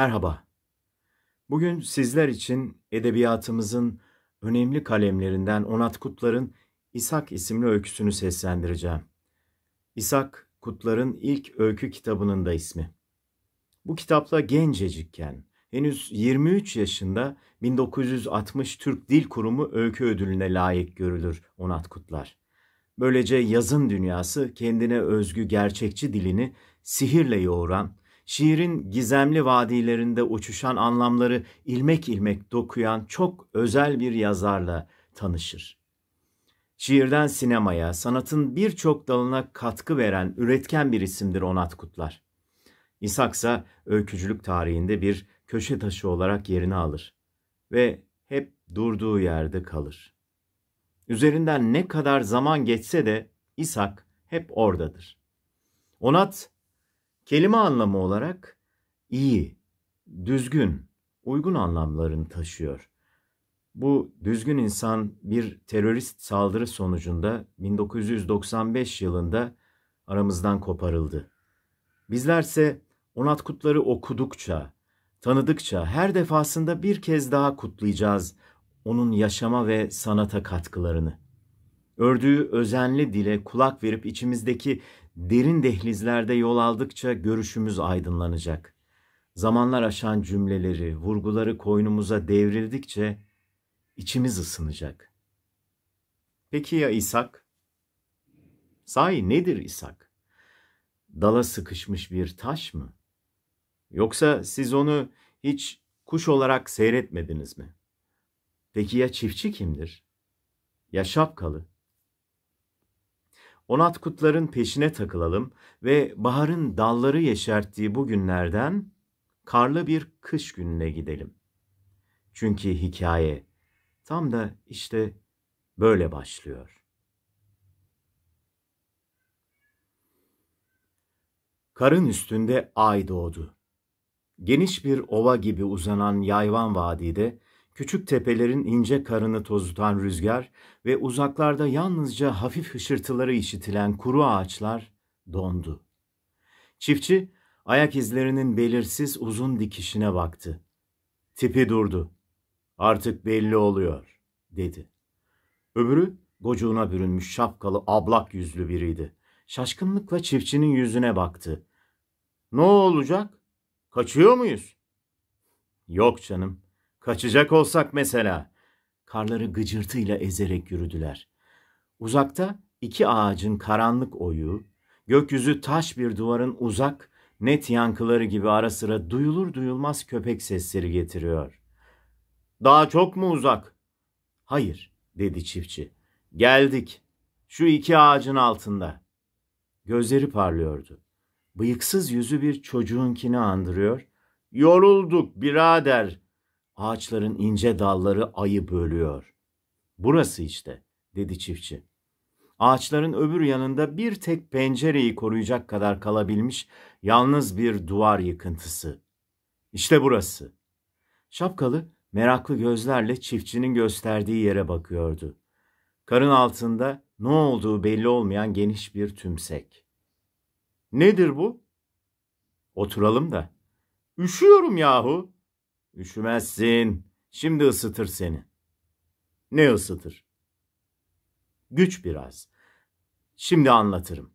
Merhaba. Bugün sizler için edebiyatımızın önemli kalemlerinden Onat Kutlar'ın İshak isimli öyküsünü seslendireceğim. İshak, Kutlar'ın ilk öykü kitabının da ismi. Bu kitapla gencecikken, henüz 23 yaşında 1960 Türk Dil Kurumu Öykü Ödülü'ne layık görülür Onat Kutlar. Böylece yazın dünyası kendine özgü gerçekçi dilini sihirle yoğuran şiirin gizemli vadilerinde uçuşan anlamları ilmek ilmek dokuyan çok özel bir yazarla tanışır. Şiirden sinemaya, sanatın birçok dalına katkı veren üretken bir isimdir Onat Kutlar. İshaksa öykücülük tarihinde bir köşe taşı olarak yerini alır ve hep durduğu yerde kalır. Üzerinden ne kadar zaman geçse de İshak hep oradadır. Onat Kelime anlamı olarak iyi, düzgün, uygun anlamlarını taşıyor. Bu düzgün insan bir terörist saldırı sonucunda 1995 yılında aramızdan koparıldı. Bizlerse Onat Kutları okudukça, tanıdıkça her defasında bir kez daha kutlayacağız onun yaşama ve sanata katkılarını. Ördüğü özenli dile kulak verip içimizdeki Derin dehlizlerde yol aldıkça görüşümüz aydınlanacak. Zamanlar aşan cümleleri, vurguları koynumuza devrildikçe içimiz ısınacak. Peki ya İshak? Sahi nedir İshak? Dala sıkışmış bir taş mı? Yoksa siz onu hiç kuş olarak seyretmediniz mi? Peki ya çiftçi kimdir? Ya şapkalı? Onat Kutlar'ın peşine takılalım ve baharın dalları yeşerttiği bu günlerden karlı bir kış gününe gidelim. Çünkü hikaye tam da işte böyle başlıyor. Karın üstünde ay doğdu. Geniş bir ova gibi uzanan yayvan vadide Küçük tepelerin ince karını tozutan rüzgar ve uzaklarda yalnızca hafif hışırtıları işitilen kuru ağaçlar dondu. Çiftçi ayak izlerinin belirsiz uzun dikişine baktı. Tipi durdu. Artık belli oluyor, dedi. Öbürü gocuğuna bürünmüş şapkalı ablak yüzlü biriydi. Şaşkınlıkla çiftçinin yüzüne baktı. Ne olacak? Kaçıyor muyuz? Yok canım. Kaçacak olsak mesela. Karları gıcırtıyla ezerek yürüdüler. Uzakta iki ağacın karanlık oyu, gökyüzü taş bir duvarın uzak, net yankıları gibi ara sıra duyulur duyulmaz köpek sesleri getiriyor. Daha çok mu uzak? Hayır, dedi çiftçi. Geldik. Şu iki ağacın altında. Gözleri parlıyordu. Bıyıksız yüzü bir çocuğunkini andırıyor. Yorulduk birader Ağaçların ince dalları ayı bölüyor. Burası işte, dedi çiftçi. Ağaçların öbür yanında bir tek pencereyi koruyacak kadar kalabilmiş yalnız bir duvar yıkıntısı. İşte burası. Şapkalı meraklı gözlerle çiftçinin gösterdiği yere bakıyordu. Karın altında ne olduğu belli olmayan geniş bir tümsek. Nedir bu? Oturalım da. Üşüyorum yahu. Üşümezsin. Şimdi ısıtır seni. Ne ısıtır? Güç biraz. Şimdi anlatırım.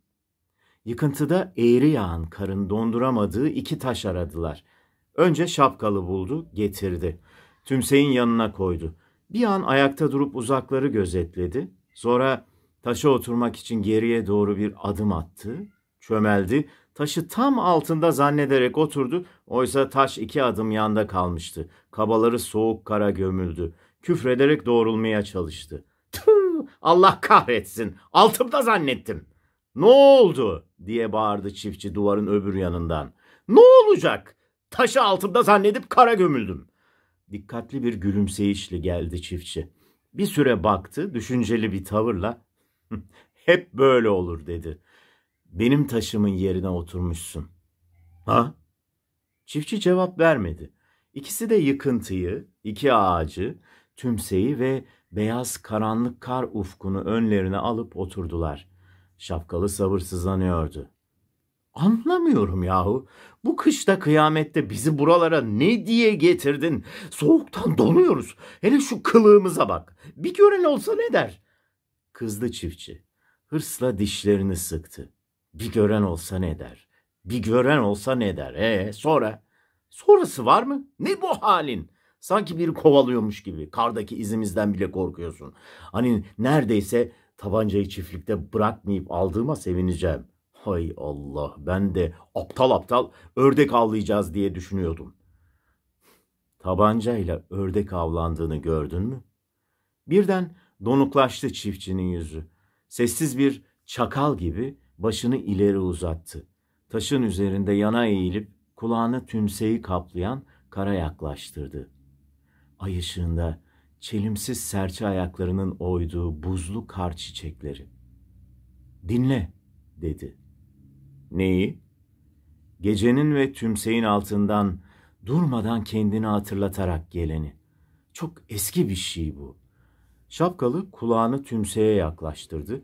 Yıkıntıda eğri yağan karın donduramadığı iki taş aradılar. Önce şapkalı buldu, getirdi. Tümseyin yanına koydu. Bir an ayakta durup uzakları gözetledi. Sonra taşa oturmak için geriye doğru bir adım attı, çömeldi, Taşı tam altında zannederek oturdu. Oysa taş iki adım yanda kalmıştı. Kabaları soğuk kara gömüldü. Küfrederek doğrulmaya çalıştı. Tüh, Allah kahretsin. Altımda zannettim. Ne oldu? diye bağırdı çiftçi duvarın öbür yanından. Ne olacak? Taşı altımda zannedip kara gömüldüm. Dikkatli bir gülümseyişle geldi çiftçi. Bir süre baktı, düşünceli bir tavırla hep böyle olur dedi. Benim taşımın yerine oturmuşsun. Ha? Çiftçi cevap vermedi. İkisi de yıkıntıyı, iki ağacı, tümseyi ve beyaz karanlık kar ufkunu önlerine alıp oturdular. Şapkalı sabırsızlanıyordu. Anlamıyorum yahu. Bu kışta kıyamette bizi buralara ne diye getirdin? Soğuktan donuyoruz. Hele şu kılığımıza bak. Bir gören olsa ne der? Kızdı çiftçi. Hırsla dişlerini sıktı. Bir gören olsa ne der? Bir gören olsa ne der? E sonra? Sonrası var mı? Ne bu halin? Sanki biri kovalıyormuş gibi. Kardaki izimizden bile korkuyorsun. Hani neredeyse tabancayı çiftlikte bırakmayıp aldığıma sevineceğim. Hay Allah ben de aptal aptal ördek avlayacağız diye düşünüyordum. Tabancayla ördek avlandığını gördün mü? Birden donuklaştı çiftçinin yüzü. Sessiz bir çakal gibi başını ileri uzattı. Taşın üzerinde yana eğilip kulağını tümseyi kaplayan kara yaklaştırdı. Ay ışığında çelimsiz serçe ayaklarının oyduğu buzlu kar çiçekleri. Dinle, dedi. Neyi? Gecenin ve tümseyin altından durmadan kendini hatırlatarak geleni. Çok eski bir şey bu. Şapkalı kulağını tümseye yaklaştırdı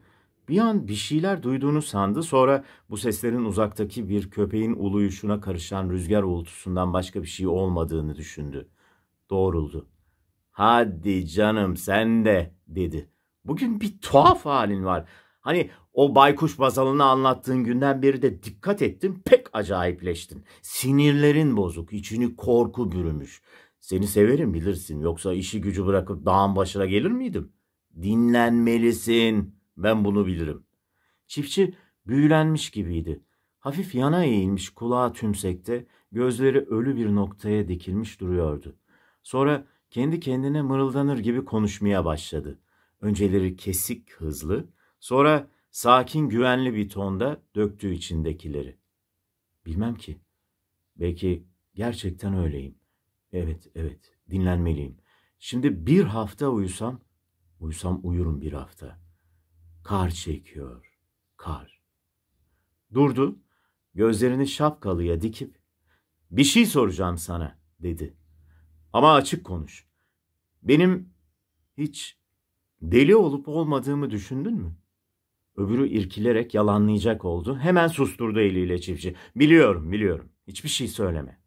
bir an bir şeyler duyduğunu sandı sonra bu seslerin uzaktaki bir köpeğin uluyuşuna karışan rüzgar uğultusundan başka bir şey olmadığını düşündü. Doğruldu. Hadi canım sen de dedi. Bugün bir tuhaf halin var. Hani o baykuş bazalını anlattığın günden beri de dikkat ettim pek acayipleştin. Sinirlerin bozuk, içini korku bürümüş. Seni severim bilirsin yoksa işi gücü bırakıp dağın başına gelir miydim? Dinlenmelisin.'' Ben bunu bilirim. Çiftçi büyülenmiş gibiydi. Hafif yana eğilmiş kulağı tümsekte, gözleri ölü bir noktaya dikilmiş duruyordu. Sonra kendi kendine mırıldanır gibi konuşmaya başladı. Önceleri kesik, hızlı, sonra sakin, güvenli bir tonda döktü içindekileri. Bilmem ki. Belki gerçekten öyleyim. Evet, evet, dinlenmeliyim. Şimdi bir hafta uyusam, uyusam uyurum bir hafta.'' Kar çekiyor, kar. Durdu, gözlerini şapkalıya dikip, bir şey soracağım sana, dedi. Ama açık konuş. Benim hiç deli olup olmadığımı düşündün mü? Öbürü irkilerek yalanlayacak oldu. Hemen susturdu eliyle çiftçi. Biliyorum, biliyorum. Hiçbir şey söyleme.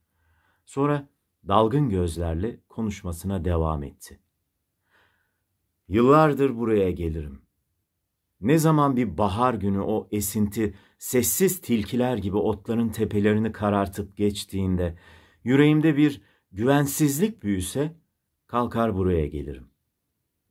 Sonra dalgın gözlerle konuşmasına devam etti. Yıllardır buraya gelirim. Ne zaman bir bahar günü o esinti sessiz tilkiler gibi otların tepelerini karartıp geçtiğinde yüreğimde bir güvensizlik büyüse kalkar buraya gelirim.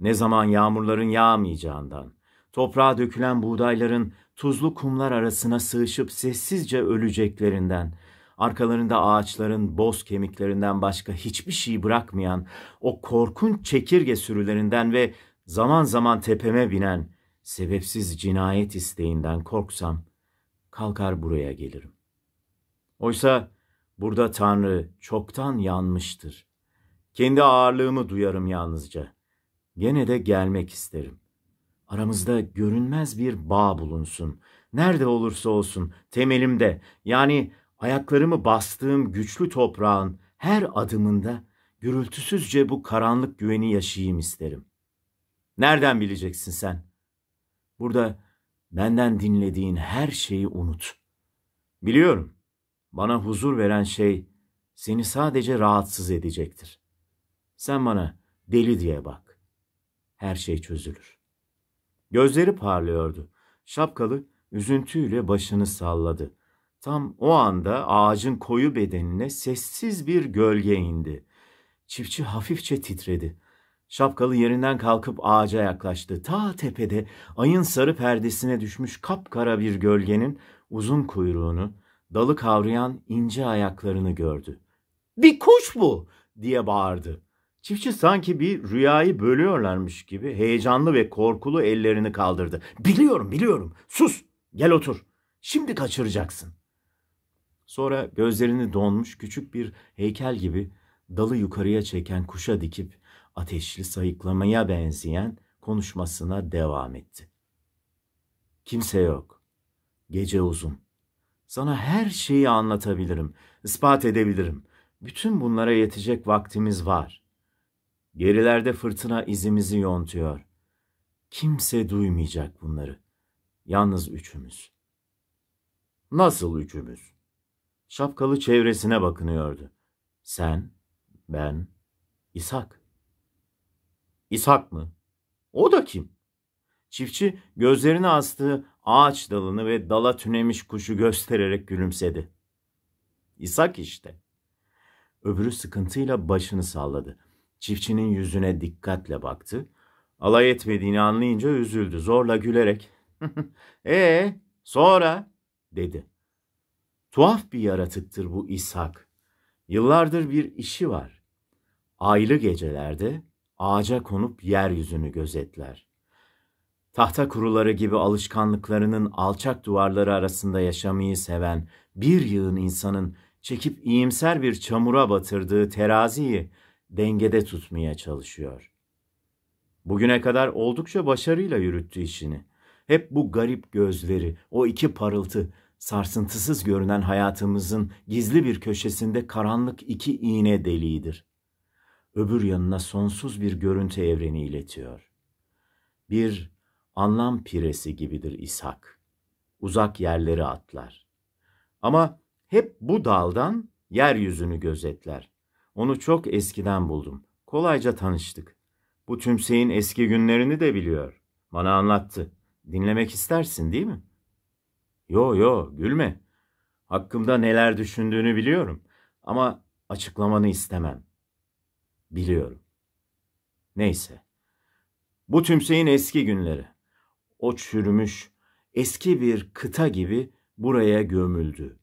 Ne zaman yağmurların yağmayacağından, toprağa dökülen buğdayların tuzlu kumlar arasına sığışıp sessizce öleceklerinden, arkalarında ağaçların boz kemiklerinden başka hiçbir şey bırakmayan o korkunç çekirge sürülerinden ve zaman zaman tepeme binen sebepsiz cinayet isteğinden korksam kalkar buraya gelirim. Oysa burada Tanrı çoktan yanmıştır. Kendi ağırlığımı duyarım yalnızca. Gene de gelmek isterim. Aramızda görünmez bir bağ bulunsun. Nerede olursa olsun temelimde yani ayaklarımı bastığım güçlü toprağın her adımında gürültüsüzce bu karanlık güveni yaşayayım isterim. Nereden bileceksin sen?'' Burada benden dinlediğin her şeyi unut. Biliyorum, bana huzur veren şey seni sadece rahatsız edecektir. Sen bana deli diye bak. Her şey çözülür. Gözleri parlıyordu. Şapkalı üzüntüyle başını salladı. Tam o anda ağacın koyu bedenine sessiz bir gölge indi. Çiftçi hafifçe titredi. Şapkalı yerinden kalkıp ağaca yaklaştı. Ta tepede ayın sarı perdesine düşmüş kapkara bir gölgenin uzun kuyruğunu, dalı kavrayan ince ayaklarını gördü. ''Bir kuş bu!'' diye bağırdı. Çiftçi sanki bir rüyayı bölüyorlarmış gibi heyecanlı ve korkulu ellerini kaldırdı. ''Biliyorum, biliyorum. Sus, gel otur. Şimdi kaçıracaksın.'' Sonra gözlerini donmuş küçük bir heykel gibi dalı yukarıya çeken kuşa dikip ateşli sayıklamaya benzeyen konuşmasına devam etti. Kimse yok. Gece uzun. Sana her şeyi anlatabilirim, ispat edebilirim. Bütün bunlara yetecek vaktimiz var. Gerilerde fırtına izimizi yontuyor. Kimse duymayacak bunları. Yalnız üçümüz. Nasıl üçümüz? Şapkalı çevresine bakınıyordu. Sen, ben, İshak. İshak mı? O da kim? Çiftçi gözlerini astığı ağaç dalını ve dala tünemiş kuşu göstererek gülümsedi. İshak işte. Öbürü sıkıntıyla başını salladı. Çiftçinin yüzüne dikkatle baktı. Alay etmediğini anlayınca üzüldü. Zorla gülerek "Ee, sonra?" dedi. Tuhaf bir yaratıktır bu İshak. Yıllardır bir işi var. Aylı gecelerde ağaca konup yeryüzünü gözetler. Tahta kuruları gibi alışkanlıklarının alçak duvarları arasında yaşamayı seven bir yığın insanın çekip iyimser bir çamura batırdığı teraziyi dengede tutmaya çalışıyor. Bugüne kadar oldukça başarıyla yürüttü işini. Hep bu garip gözleri, o iki parıltı, sarsıntısız görünen hayatımızın gizli bir köşesinde karanlık iki iğne deliğidir öbür yanına sonsuz bir görüntü evreni iletiyor. Bir anlam piresi gibidir İshak. Uzak yerleri atlar. Ama hep bu daldan yeryüzünü gözetler. Onu çok eskiden buldum. Kolayca tanıştık. Bu tümseyin eski günlerini de biliyor. Bana anlattı. Dinlemek istersin değil mi? Yo yo gülme. Hakkımda neler düşündüğünü biliyorum. Ama açıklamanı istemem. Biliyorum. Neyse. Bu tümseyin eski günleri. O çürümüş, eski bir kıta gibi buraya gömüldü.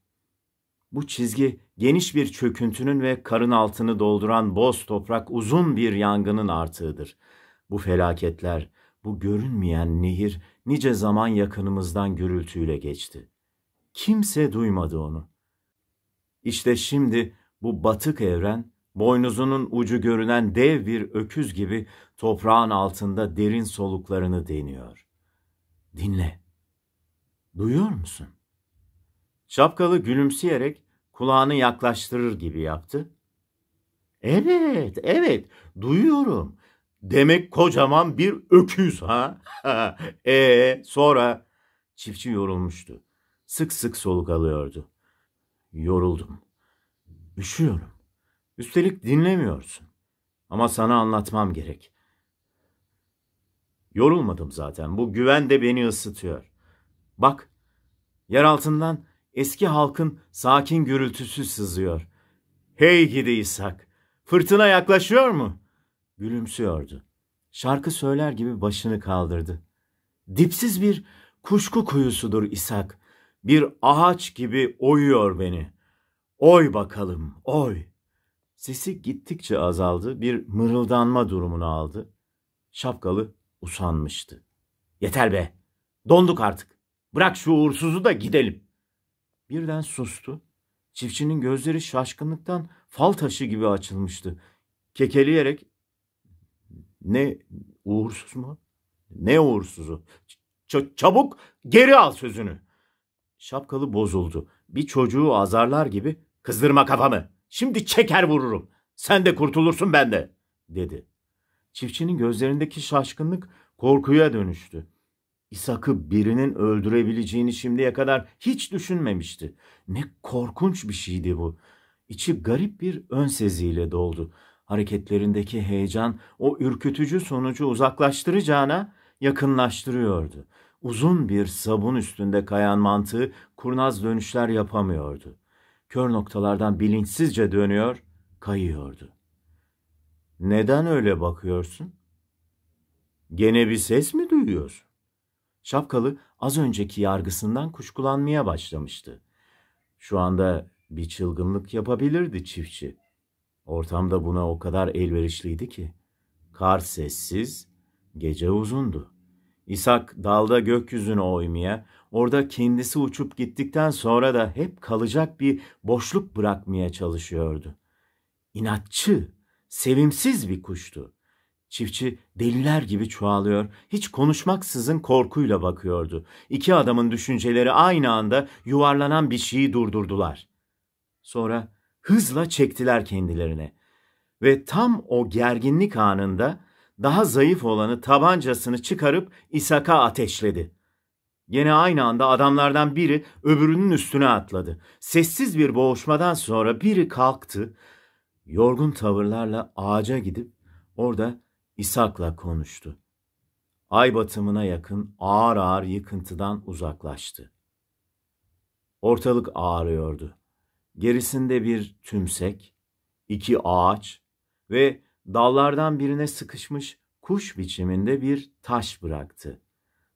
Bu çizgi geniş bir çöküntünün ve karın altını dolduran boz toprak uzun bir yangının artığıdır. Bu felaketler, bu görünmeyen nehir nice zaman yakınımızdan gürültüyle geçti. Kimse duymadı onu. İşte şimdi bu batık evren Boynuzunun ucu görünen dev bir öküz gibi toprağın altında derin soluklarını deniyor. Dinle. Duyuyor musun? Şapkalı gülümseyerek kulağını yaklaştırır gibi yaptı. Evet, evet, duyuyorum. Demek kocaman bir öküz ha? e sonra çiftçi yorulmuştu. Sık sık soluk alıyordu. Yoruldum. Üşüyorum. Üstelik dinlemiyorsun. Ama sana anlatmam gerek. Yorulmadım zaten. Bu güven de beni ısıtıyor. Bak, yer altından eski halkın sakin gürültüsü sızıyor. Hey gidi İshak, fırtına yaklaşıyor mu? Gülümsüyordu. Şarkı söyler gibi başını kaldırdı. Dipsiz bir kuşku kuyusudur İshak. Bir ağaç gibi oyuyor beni. Oy bakalım, oy.'' Sesi gittikçe azaldı, bir mırıldanma durumunu aldı. Şapkalı usanmıştı. Yeter be, donduk artık. Bırak şu uğursuzu da gidelim. Birden sustu. Çiftçinin gözleri şaşkınlıktan fal taşı gibi açılmıştı. Kekeleyerek ne uğursuz mu? Ne uğursuzu? Ç- çabuk geri al sözünü. Şapkalı bozuldu. Bir çocuğu azarlar gibi kızdırma kafamı Şimdi çeker vururum. Sen de kurtulursun ben de, dedi. Çiftçinin gözlerindeki şaşkınlık korkuya dönüştü. İshak'ı birinin öldürebileceğini şimdiye kadar hiç düşünmemişti. Ne korkunç bir şeydi bu. İçi garip bir ön seziyle doldu. Hareketlerindeki heyecan o ürkütücü sonucu uzaklaştıracağına yakınlaştırıyordu. Uzun bir sabun üstünde kayan mantığı kurnaz dönüşler yapamıyordu kör noktalardan bilinçsizce dönüyor, kayıyordu. Neden öyle bakıyorsun? Gene bir ses mi duyuyorsun? Şapkalı az önceki yargısından kuşkulanmaya başlamıştı. Şu anda bir çılgınlık yapabilirdi çiftçi. Ortamda buna o kadar elverişliydi ki. Kar sessiz, gece uzundu. İshak dalda gökyüzüne oymaya, orada kendisi uçup gittikten sonra da hep kalacak bir boşluk bırakmaya çalışıyordu. İnatçı, sevimsiz bir kuştu. Çiftçi deliler gibi çoğalıyor, hiç konuşmaksızın korkuyla bakıyordu. İki adamın düşünceleri aynı anda yuvarlanan bir şeyi durdurdular. Sonra hızla çektiler kendilerine. Ve tam o gerginlik anında daha zayıf olanı tabancasını çıkarıp İshak'a ateşledi. Yine aynı anda adamlardan biri öbürünün üstüne atladı. Sessiz bir boğuşmadan sonra biri kalktı. Yorgun tavırlarla ağaca gidip orada İshak'la konuştu. Ay batımına yakın ağır ağır yıkıntıdan uzaklaştı. Ortalık ağrıyordu. Gerisinde bir tümsek, iki ağaç ve dallardan birine sıkışmış kuş biçiminde bir taş bıraktı.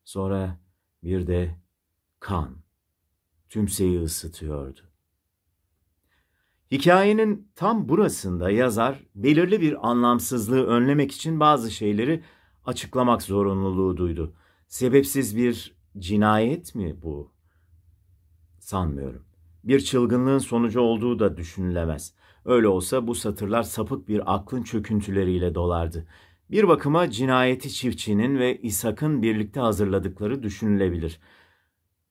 Sonra bir de kan tümseyi ısıtıyordu. Hikayenin tam burasında yazar belirli bir anlamsızlığı önlemek için bazı şeyleri açıklamak zorunluluğu duydu. Sebepsiz bir cinayet mi bu? Sanmıyorum. Bir çılgınlığın sonucu olduğu da düşünülemez. Öyle olsa bu satırlar sapık bir aklın çöküntüleriyle dolardı. Bir bakıma cinayeti çiftçinin ve İshak'ın birlikte hazırladıkları düşünülebilir.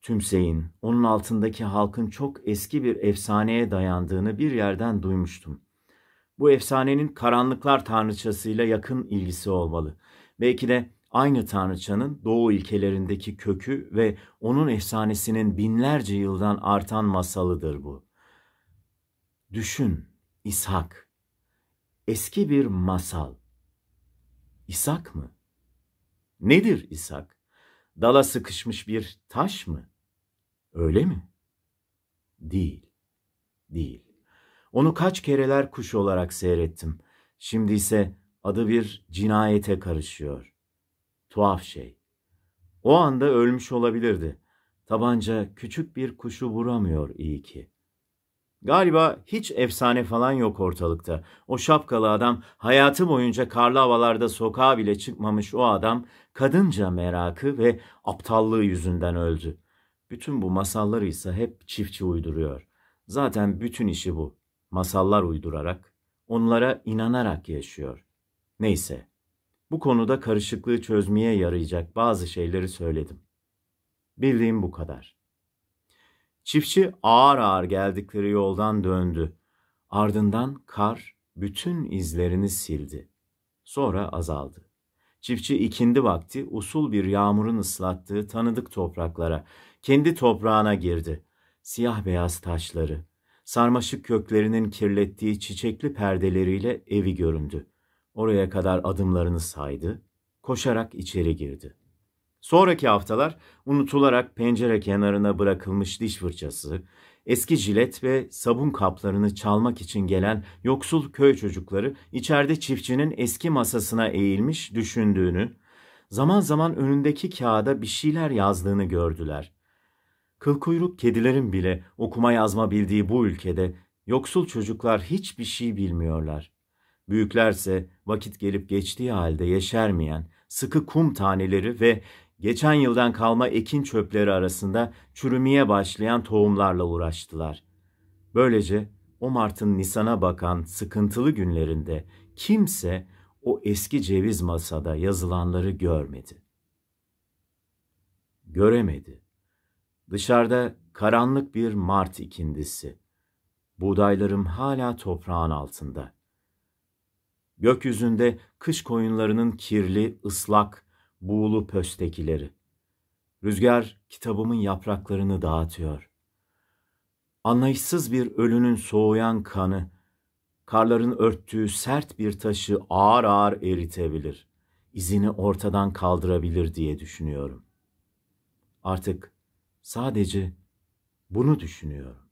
Tümseyin, onun altındaki halkın çok eski bir efsaneye dayandığını bir yerden duymuştum. Bu efsanenin karanlıklar tanrıçasıyla yakın ilgisi olmalı. Belki de aynı tanrıçanın doğu ilkelerindeki kökü ve onun efsanesinin binlerce yıldan artan masalıdır bu. Düşün, İshak. Eski bir masal. İshak mı? Nedir İshak? Dala sıkışmış bir taş mı? Öyle mi? Değil. Değil. Onu kaç kereler kuş olarak seyrettim. Şimdi ise adı bir cinayete karışıyor. Tuhaf şey. O anda ölmüş olabilirdi. Tabanca küçük bir kuşu vuramıyor iyi ki. Galiba hiç efsane falan yok ortalıkta. O şapkalı adam, hayatı boyunca karlı havalarda sokağa bile çıkmamış o adam, kadınca merakı ve aptallığı yüzünden öldü. Bütün bu masalları ise hep çiftçi uyduruyor. Zaten bütün işi bu. Masallar uydurarak, onlara inanarak yaşıyor. Neyse, bu konuda karışıklığı çözmeye yarayacak bazı şeyleri söyledim. Bildiğim bu kadar. Çiftçi ağır ağır geldikleri yoldan döndü. Ardından kar bütün izlerini sildi. Sonra azaldı. Çiftçi ikindi vakti usul bir yağmurun ıslattığı tanıdık topraklara, kendi toprağına girdi. Siyah beyaz taşları, sarmaşık köklerinin kirlettiği çiçekli perdeleriyle evi göründü. Oraya kadar adımlarını saydı, koşarak içeri girdi. Sonraki haftalar unutularak pencere kenarına bırakılmış diş fırçası, eski jilet ve sabun kaplarını çalmak için gelen yoksul köy çocukları içeride çiftçinin eski masasına eğilmiş düşündüğünü, zaman zaman önündeki kağıda bir şeyler yazdığını gördüler. Kılkuyruk kedilerin bile okuma yazma bildiği bu ülkede yoksul çocuklar hiçbir şey bilmiyorlar. Büyüklerse vakit gelip geçtiği halde yeşermeyen, sıkı kum taneleri ve geçen yıldan kalma ekin çöpleri arasında çürümeye başlayan tohumlarla uğraştılar. Böylece o Mart'ın Nisan'a bakan sıkıntılı günlerinde kimse o eski ceviz masada yazılanları görmedi. Göremedi. Dışarıda karanlık bir Mart ikindisi. Buğdaylarım hala toprağın altında. Gökyüzünde kış koyunlarının kirli, ıslak, buğulu pöstekileri. Rüzgar kitabımın yapraklarını dağıtıyor. Anlayışsız bir ölünün soğuyan kanı, karların örttüğü sert bir taşı ağır ağır eritebilir. izini ortadan kaldırabilir diye düşünüyorum. Artık sadece bunu düşünüyorum.